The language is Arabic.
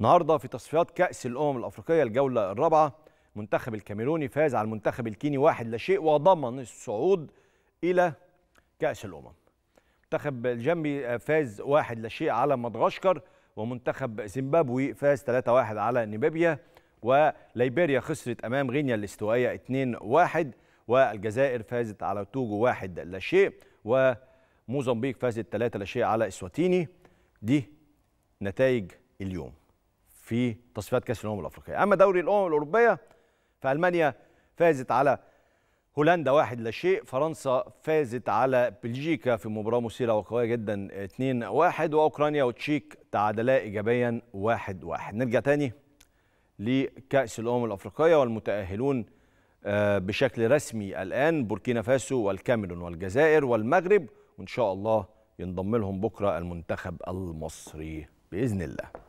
النهارده في تصفيات كأس الأمم الأفريقية الجولة الرابعة منتخب الكاميروني فاز على المنتخب الكيني واحد لا شيء وضمن الصعود إلى كأس الأمم. منتخب الجنبي فاز واحد لا شيء على مدغشقر ومنتخب زيمبابوي فاز 3-1 على نيبيبيا وليبيريا خسرت أمام غينيا الاستوائية 2-1 والجزائر فازت على توجو واحد لا شيء وموزمبيق فازت 3 لا شيء على اسواتيني دي نتائج اليوم في تصفيات كاس الامم الافريقيه اما دوري الامم الاوروبيه فالمانيا فازت على هولندا واحد لا شيء فرنسا فازت على بلجيكا في مباراه مثيره وقويه جدا 2 1 واوكرانيا وتشيك تعادلا ايجابيا 1 1 نرجع تاني لكاس الامم الافريقيه والمتاهلون آه، بشكل رسمي الان بوركينا فاسو والكاميرون والجزائر والمغرب وان شاء الله ينضم لهم بكره المنتخب المصري باذن الله